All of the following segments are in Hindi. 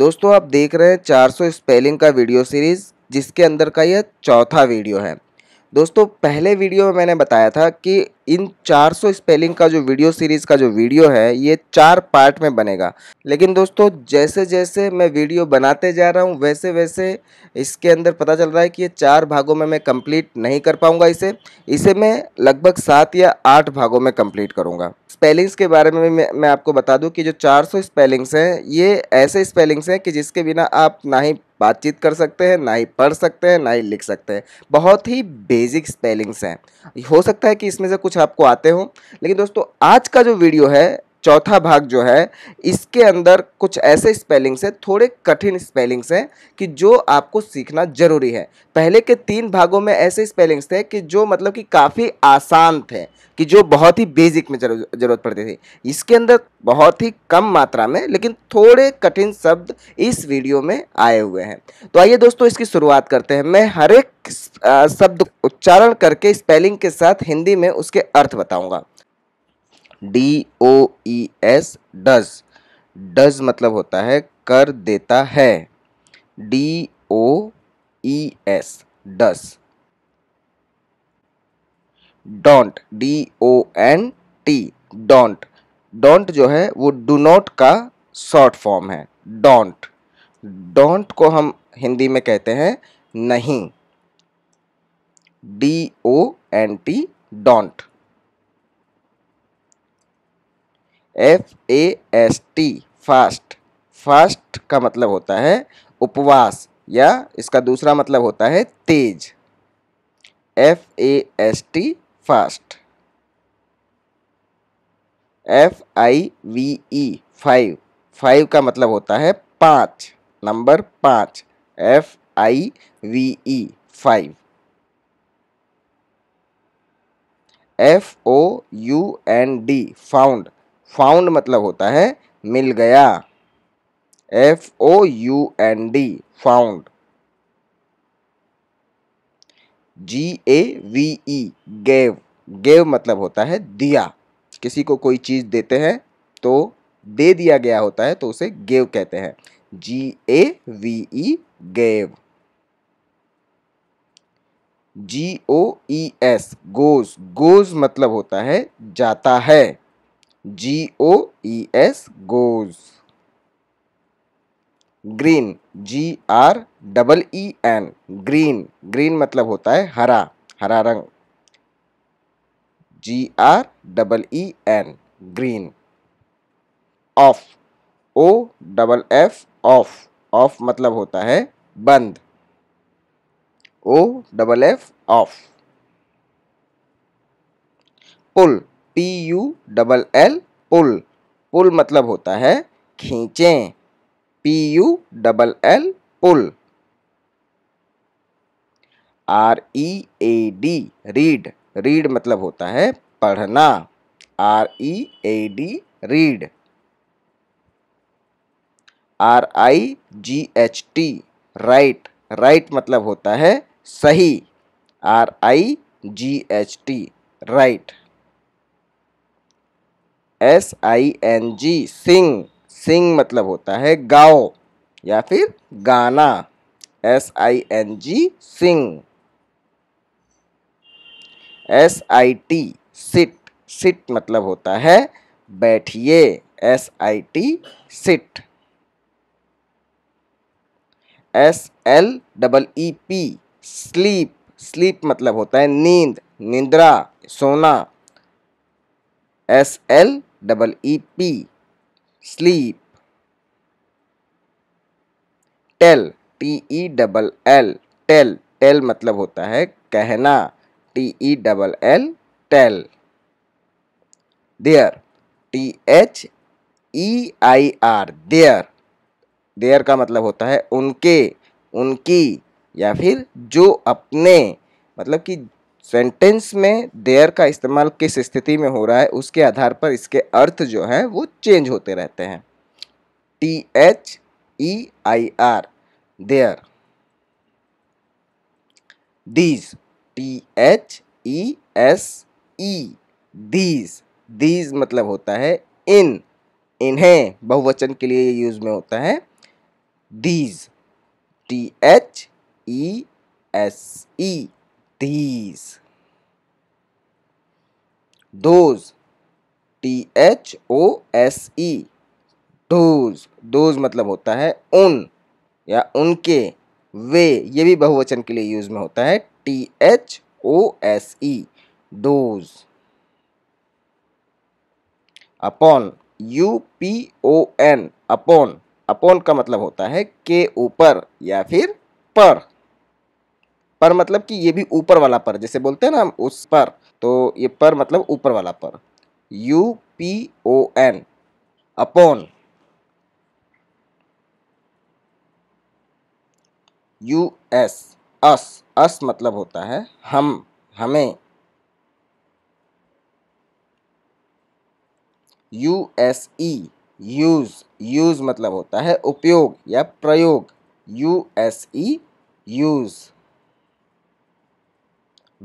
दोस्तों आप देख रहे हैं 400 स्पेलिंग का वीडियो सीरीज़ जिसके अंदर का यह चौथा वीडियो है दोस्तों पहले वीडियो में मैंने बताया था कि इन 400 स्पेलिंग का जो वीडियो सीरीज़ का जो वीडियो है ये चार पार्ट में बनेगा लेकिन दोस्तों जैसे जैसे मैं वीडियो बनाते जा रहा हूँ वैसे वैसे इसके अंदर पता चल रहा है कि ये चार भागों में मैं कंप्लीट नहीं कर पाऊँगा इसे इसे मैं लगभग सात या आठ भागों में कंप्लीट करूँगा स्पेलिंग्स के बारे में मैं, मैं आपको बता दूँ कि जो चार स्पेलिंग्स हैं ये ऐसे स्पेलिंग्स हैं कि जिसके बिना आप ना ही बातचीत कर सकते हैं ना ही पढ़ सकते हैं ना ही लिख सकते हैं बहुत ही बेसिक स्पेलिंग्स हैं हो सकता है कि इसमें से कुछ आपको आते हो लेकिन दोस्तों आज का जो वीडियो है चौथा भाग जो है इसके अंदर कुछ ऐसे स्पेलिंग्स हैं थोड़े कठिन स्पेलिंग्स हैं कि जो आपको सीखना ज़रूरी है पहले के तीन भागों में ऐसे स्पेलिंग्स थे कि जो मतलब कि काफ़ी आसान थे कि जो बहुत ही बेसिक में ज़रूरत पड़ती थी इसके अंदर बहुत ही कम मात्रा में लेकिन थोड़े कठिन शब्द इस वीडियो में आए हुए हैं तो आइए दोस्तों इसकी शुरुआत करते हैं मैं हर एक शब्द उच्चारण करके स्पेलिंग के साथ हिंदी में उसके अर्थ बताऊँगा D O E S does does मतलब होता है कर देता है D O E S does don't D O N T don't don't जो है वो डू नॉट का शॉर्ट फॉर्म है डोंट डोंट को हम हिंदी में कहते हैं नहीं D O N T don't F A S T fast fast का मतलब होता है उपवास या इसका दूसरा मतलब होता है तेज F A S T fast F I V E five five का मतलब होता है पाँच नंबर पाँच F I V E five F O U N D found found मतलब होता है मिल गया F O U N D found G A V E gave gave मतलब होता है दिया किसी को कोई चीज़ देते हैं तो दे दिया गया होता है तो उसे गेव कहते हैं G A V E gave G O E S goes goes मतलब होता है जाता है G O E S goes green G R double E N green green मतलब होता है हरा हरा रंग G R double E N green off O double F off off मतलब होता है बंद O double F off pull P U double L pull pull मतलब होता है खींचें P U double L pull R E A D read read मतलब होता है पढ़ना R E A D read R I G H T right right मतलब होता है सही R I G H T right S I N G sing sing मतलब होता है गाओ या फिर गाना S I N G sing S I T sit sit मतलब होता है बैठिए S I T sit S L double E P sleep sleep मतलब होता है नींद निंद्रा सोना S L double E P sleep tell T E double L tell tell मतलब होता है कहना T E double L tell their T H E I R their their का मतलब होता है उनके उनकी या फिर जो अपने मतलब कि सेंटेंस में देयर का इस्तेमाल किस स्थिति में हो रहा है उसके आधार पर इसके अर्थ जो हैं वो चेंज होते रहते हैं T H E I R their these T H E S E these these मतलब होता है इन इन्हें बहुवचन के लिए यूज में होता है these T H E S E these those t h o s e those those मतलब होता है उन या उनके वे ये भी बहुवचन के लिए यूज में होता है T H O S E those upon U P O N upon upon का मतलब होता है के ऊपर या फिर पर पर मतलब कि ये भी ऊपर वाला पर जैसे बोलते हैं ना हम उस पर तो ये पर मतलब ऊपर वाला पर U P O N upon U S us us मतलब होता है हम हमें U S E use use मतलब होता है उपयोग या प्रयोग U S E use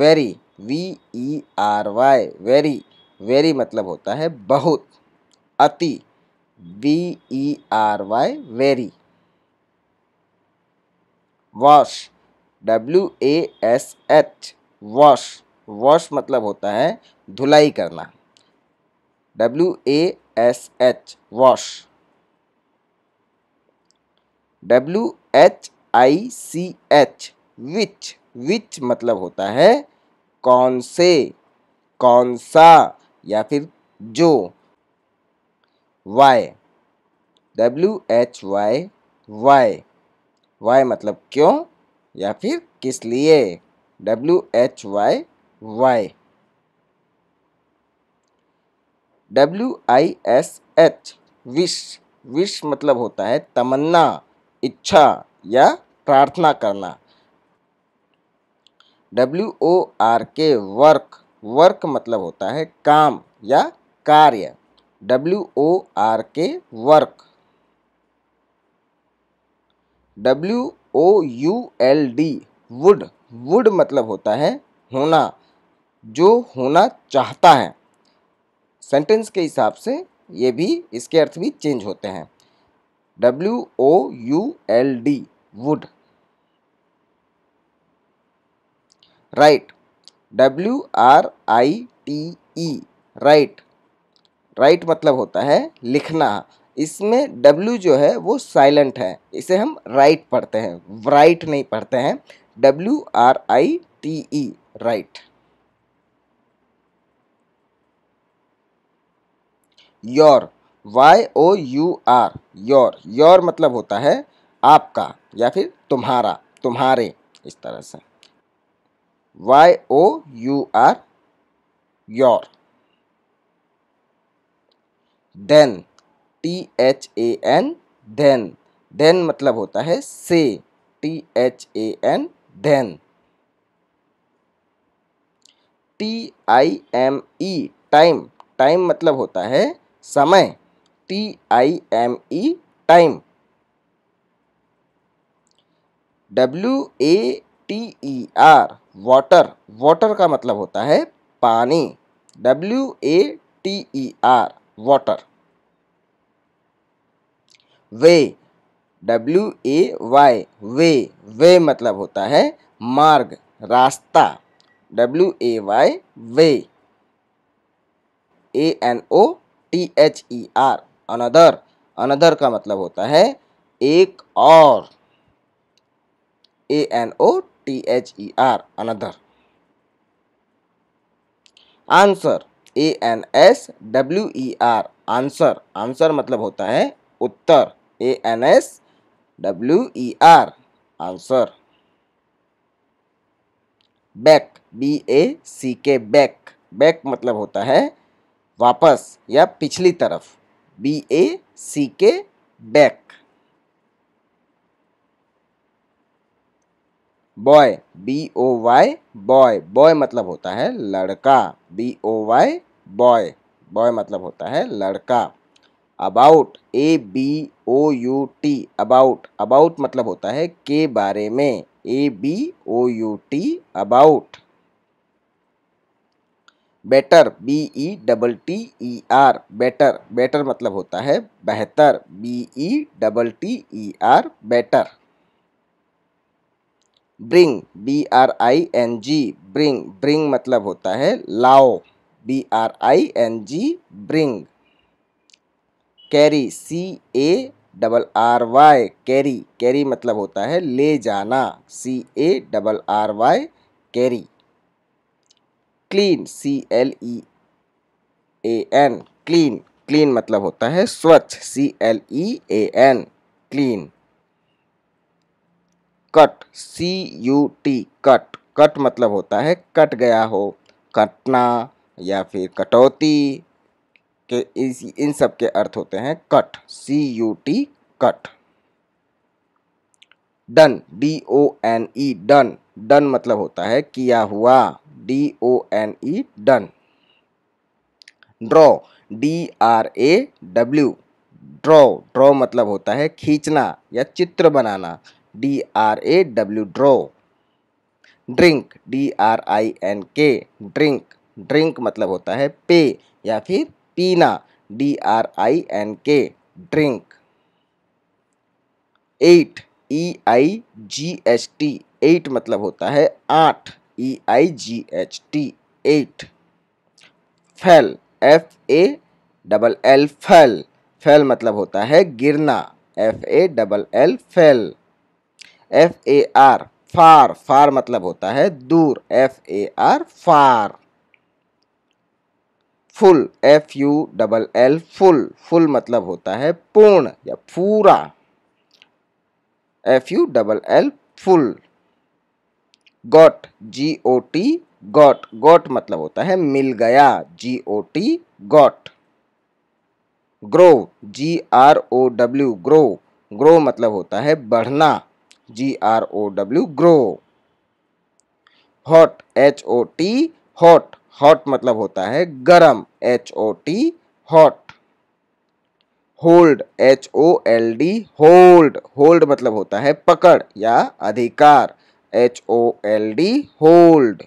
very V E R Y very very मतलब होता है बहुत अति V E R Y very wash W A S H wash wash मतलब होता है धुलाई करना W A S H wash W H I C H which which मतलब होता है कौन से कौन सा या फिर जो why W H Y why why मतलब क्यों या फिर किस लिए W H Y why W I S H wish wish मतलब होता है तमन्ना इच्छा या प्रार्थना करना W O R K work work मतलब होता है काम या कार्य W O R K work W O U L D would would मतलब होता है होना जो होना चाहता है सेंटेंस के हिसाब से ये भी इसके अर्थ भी चेंज होते हैं W O U L D would write w r i t e write right मतलब होता है लिखना इसमें w जो है वो साइलेंट है इसे हम राइट पढ़ते हैं राइट नहीं पढ़ते हैं w r i t e write your Y O U R your your मतलब होता है आपका या फिर तुम्हारा तुम्हारे इस तरह से Y O U R your then T H A N then then मतलब होता है से T H A N then T I M E time time मतलब होता है समय T I M E time W A T E R water water का मतलब होता है पानी W A T E R water way W A Y way way मतलब होता है मार्ग रास्ता W A Y way A N O T H E R another another का मतलब होता है एक और A N O T H E R, another. Answer A N S W E R answer answer मतलब होता है उत्तर A N S W E R answer back B A C K back back मतलब होता है वापस या पिछली तरफ B A C K back boy B O Y boy boy मतलब होता है लड़का B O Y boy boy मतलब होता है लड़का about A B O U T about about मतलब होता है के बारे में A B O U T about better B E double T E R better better मतलब होता है बेहतर B E double T E R better bring B R I N G bring bring मतलब होता है लाओ B R I N G bring carry C A double R Y carry carry मतलब होता है ले जाना C A double R Y carry clean C L E A N clean clean मतलब होता है स्वच्छ C L E A N clean cut C U T cut cut मतलब होता है कट गया हो कटना या फिर कटौती के इस इन सब के अर्थ होते हैं cut C U T cut done D O N E done done मतलब होता है किया हुआ D O N E done draw D R A W draw draw मतलब होता है खींचना या चित्र बनाना D R A W draw drink D R I N K drink drink मतलब होता है पे या फिर पीना D R I N K drink eight E I G H T eight मतलब होता है आठ E I G H T eight fell F A double L fell fell मतलब होता है गिरना F A double L fell F A R far far मतलब होता है दूर F A R far full F U double L full full मतलब होता है पूर्ण या पूरा F U double L full got G O T got got मतलब होता है मिल गया G O T got grow G R O W grow grow मतलब होता है बढ़ना G R O W grow hot H O T hot hot मतलब होता है गरम H O T hot hold H O L D hold hold मतलब होता है पकड़ या अधिकार H O L D hold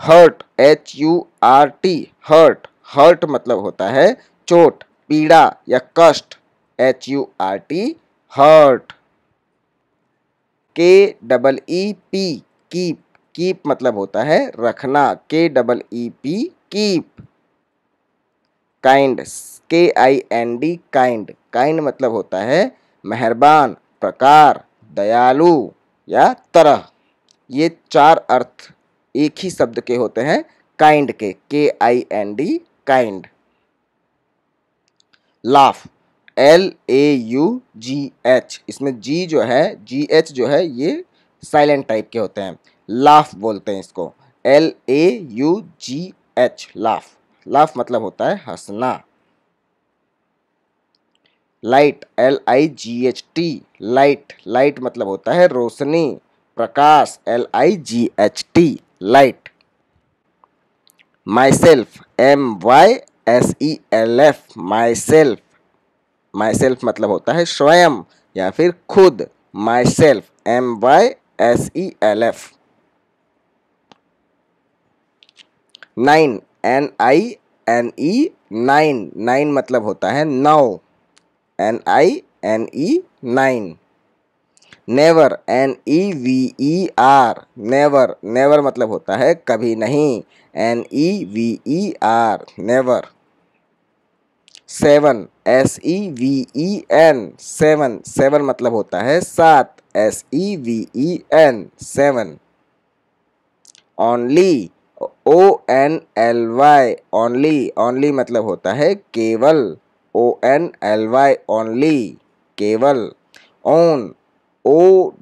hurt H U R T hurt hurt मतलब होता है चोट पीड़ा या कष्ट H U R T hurt K double E P keep keep मतलब होता है रखना K double E P keep kind K I N D kind kind मतलब होता है मेहरबान प्रकार दयालु या तरह ये चार अर्थ एक ही शब्द के होते हैं kind K K I N D kind laugh L A U G H इसमें जी जो है जी एच जो है ये साइलेंट टाइप के होते हैं लाफ बोलते हैं इसको L A U G H laugh laugh मतलब होता है हंसना light L I G H T light light मतलब होता है रोशनी प्रकाश L I G H T light myself M Y S E L F myself myself मतलब होता है स्वयं या फिर खुद myself M Y S E L F nine N I N E nine nine मतलब होता है नौ N I N E nine never N E V E R never never मतलब होता है कभी नहीं N E V E R never seven S E V E N seven seven मतलब होता है सात S E V E N seven only O N L Y only only मतलब होता है केवल O N L Y only केवल own O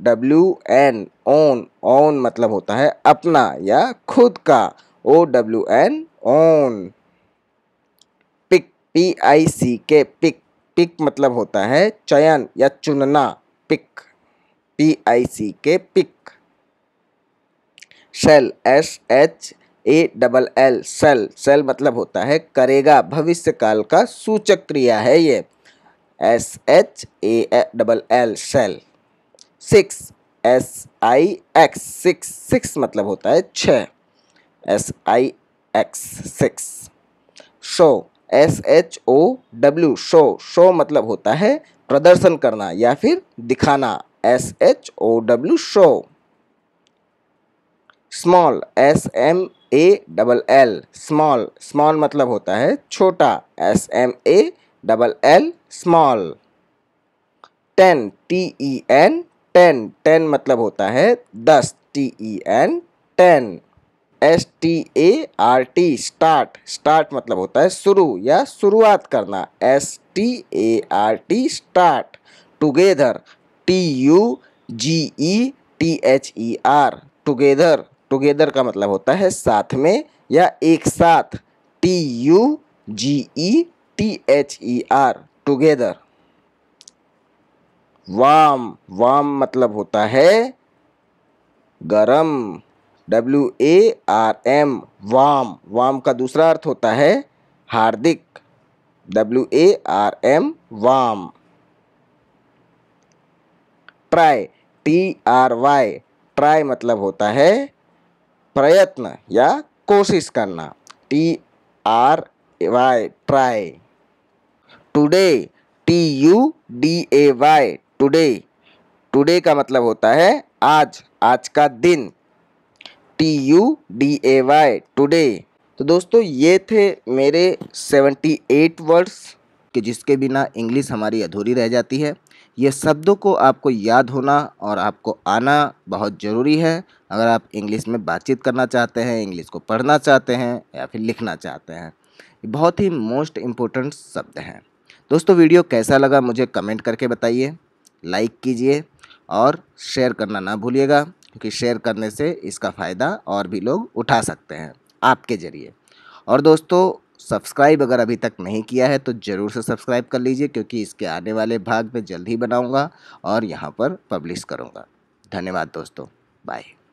W N own own मतलब होता है अपना या खुद का O W N own P I C K pick pick मतलब होता है चयन या चुनना pick P I C K pick sell S H A double L sell sell मतलब होता है करेगा भविष्य काल का सूचक क्रिया है ये S H A double L sell six S I X six six मतलब होता है छ S I X six show S H O W show show मतलब होता है प्रदर्शन करना या फिर दिखाना S H O W show small S M A double L small small मतलब होता है छोटा S M A double L small ten T E N ten ten मतलब होता है दस T E N ten S T A R T start start मतलब होता है शुरू या शुरुआत करना S T A R T start together T U G E T H E R together together का मतलब होता है साथ में या एक साथ T U G E T H E R together warm warm मतलब होता है गरम डब्ल्यू ए आर एम वाम वाम का दूसरा अर्थ होता है हार्दिक W A R M warm try T R Y try मतलब होता है प्रयत्न या कोशिश करना T R Y try today T U D A Y today today का मतलब होता है आज आज का दिन T U D A Y today तो दोस्तों ये थे मेरे 78 वर्ड्स कि जिसके बिना इंग्लिश हमारी अधूरी रह जाती है ये शब्दों को आपको याद होना और आपको आना बहुत ज़रूरी है अगर आप इंग्लिश में बातचीत करना चाहते हैं इंग्लिश को पढ़ना चाहते हैं या फिर लिखना चाहते हैं ये बहुत ही मोस्ट इम्पोर्टेंट शब्द हैं दोस्तों वीडियो कैसा लगा मुझे कमेंट करके बताइए लाइक कीजिए और शेयर करना ना भूलिएगा क्योंकि शेयर करने से इसका फ़ायदा और भी लोग उठा सकते हैं आपके ज़रिए और दोस्तों सब्सक्राइब अगर अभी तक नहीं किया है तो ज़रूर से सब्सक्राइब कर लीजिए क्योंकि इसके आने वाले भाग में जल्द ही बनाऊँगा और यहाँ पर पब्लिश करूँगा धन्यवाद दोस्तों बाय